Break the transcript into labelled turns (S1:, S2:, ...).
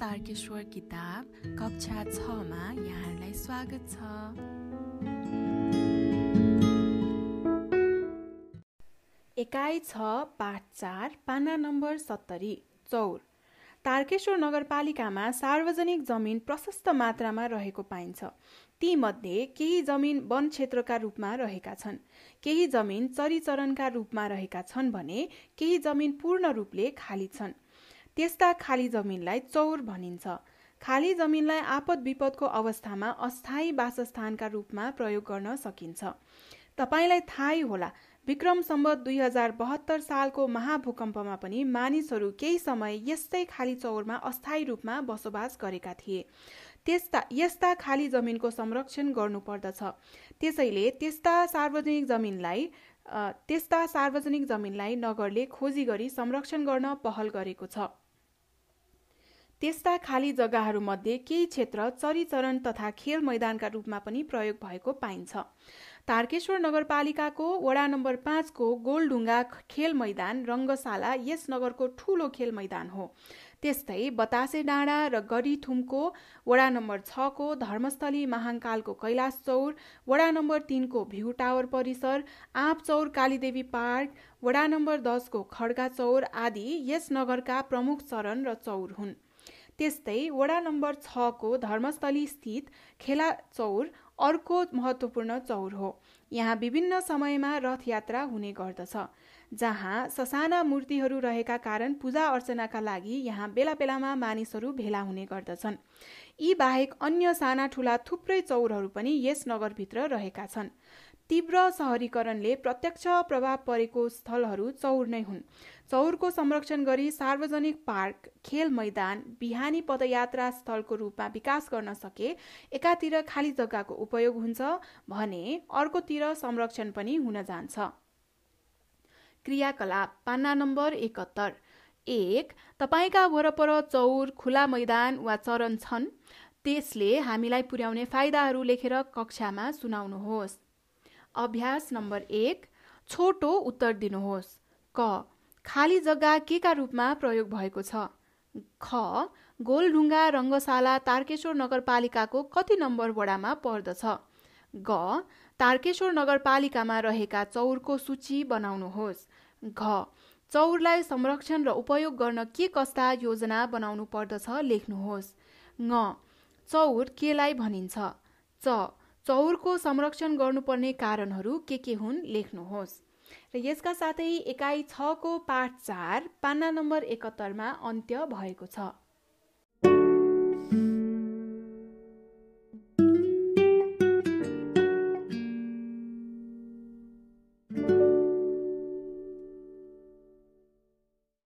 S1: तारकेश्वर किताब कक्षा छमा यहाँहरूलाई स्वागत छ एकाइ छ पाठ चार पाना नम्बर सत्तरी चौर तारकेश्वर नगरपालिकामा सार्वजनिक जमिन प्रशस्त मात्रामा रहेको पाइन्छ तीमध्ये केही जमिन वन क्षेत्रका रूपमा रहेका छन् केही जमिन चरीचरणका रूपमा रहेका छन् भने केही जमिन पूर्ण रूपले खाली छन् त्यस्ता खाली जमिनलाई चौर भनिन्छ खाली जमिनलाई आपद विपदको अवस्थामा अस्थायी वासस्थानका रूपमा प्रयोग गर्न सकिन्छ तपाईँलाई थाहै होला विक्रम सम्बत दुई हजार बहत्तर सालको महाभूकम्पमा पनि मानिसहरू केही समय यस्तै खाली चौरमा अस्थायी रूपमा बसोबास गरेका थिए त्यस्ता यस्ता खाली जमिनको संरक्षण गर्नुपर्दछ त्यसैले त्यस्ता सार्वजनिक जमिनलाई त्यस्ता सार्वजनिक जमिनलाई नगरले खोजी गरी संरक्षण गर्न पहल गरेको छ त्यस्ता खाली जग्गाहरूमध्ये केही क्षेत्र चरीचरण तथा खेल मैदानका रूपमा पनि प्रयोग भएको पाइन्छ तारकेश्वर नगरपालिकाको वडा नम्बर पाँचको गोलढुङ्गा खेल मैदान रङ्गशाला यस नगरको ठूलो खेल मैदान हो त्यस्तै बतासे डाँडा र गरीथुमको वडा नम्बर छको धर्मस्थली महाङ्कालको कैलाश चौर वडा नम्बर तिनको भ्यू टावर परिसर आँप कालीदेवी पार्क वडा नम्बर दसको खड्गा चौर आदि यस नगरका प्रमुख चरण र चौर हुन् त्यस्तै वडा नम्बर छको धर्मस्थली स्थित खेला चौर अर्को महत्त्वपूर्ण चौर हो यहाँ विभिन्न समयमा रथयात्रा हुने गर्दछ जहाँ ससाना मूर्तिहरू रहेका कारण पूजा अर्चनाका लागि यहाँ बेला बेलामा मानिसहरू भेला हुने गर्दछन् यी बाहेक अन्य साना ठुला थुप्रै चौरहरू पनि यस नगरभित्र रहेका छन् तीव्र सहरीकरणले प्रत्यक्ष प्रभाव परेको स्थलहरू चौर नै हुन् चौरको संरक्षण गरी सार्वजनिक पार्क खेल मैदान बिहानी पदयात्रा स्थलको रूपमा विकास गर्न सके एकातिर खाली जग्गाको उपयोग हुन्छ भने अर्कोतिर संरक्षण पनि हुन जान्छ क्रियाकलाप पान्ना नम्बर एकहत्तर एक तपाईँका वरपर चौर खुला मैदान वा चरण छन् त्यसले हामीलाई पुर्याउने फाइदाहरू लेखेर कक्षामा सुनाउनुहोस् अभ्यास नम्बर एक छोटो उत्तर दिनुहोस् क खाली जग्गा के का रूपमा प्रयोग भएको छ ख गोलढुङ्गा रङ्गशाला तारकेश्वर नगरपालिकाको कति नम्बर वडामा पर्दछ ग तारकेश्वर नगरपालिकामा रहेका चौरको सूची बनाउनुहोस् घ चौरलाई संरक्षण र उपयोग गर्न के कस्ता योजना बनाउनु पर्दछ लेख्नुहोस् ङ चौर केलाई भनिन्छ च चौरको संरक्षण गर्नुपर्ने कारणहरू के के हुन् लेख्नुहोस् र यसका साथै एकाइ छको पाठ चार पान्ना नम्बर एकहत्तरमा अन्त्य भएको छ